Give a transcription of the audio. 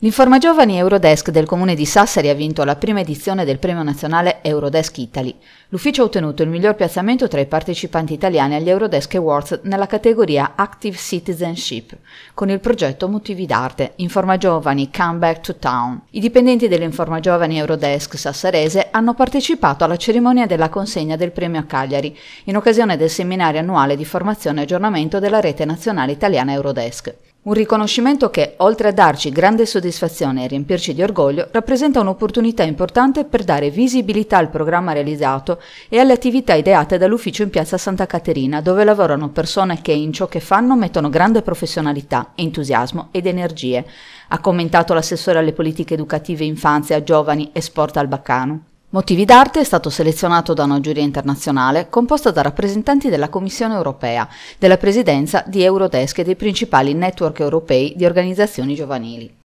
L'informa giovani Eurodesk del comune di Sassari ha vinto la prima edizione del premio nazionale Eurodesk Italy. L'ufficio ha ottenuto il miglior piazzamento tra i partecipanti italiani agli Eurodesk Awards nella categoria Active Citizenship, con il progetto Motivi d'arte, Informa Giovani Come Back to Town. I dipendenti dell'Informa Giovani Eurodesk sassarese hanno partecipato alla cerimonia della consegna del premio a Cagliari, in occasione del seminario annuale di formazione e aggiornamento della rete nazionale italiana Eurodesk. Un riconoscimento che, oltre a darci grande soddisfazione e riempirci di orgoglio, rappresenta un'opportunità importante per dare visibilità al programma realizzato e alle attività ideate dall'ufficio in piazza Santa Caterina, dove lavorano persone che in ciò che fanno mettono grande professionalità, entusiasmo ed energie, ha commentato l'assessore alle politiche educative infanzia, giovani e sport Albaccano. Motivi d'arte è stato selezionato da una giuria internazionale composta da rappresentanti della Commissione europea, della presidenza di Eurodesk e dei principali network europei di organizzazioni giovanili.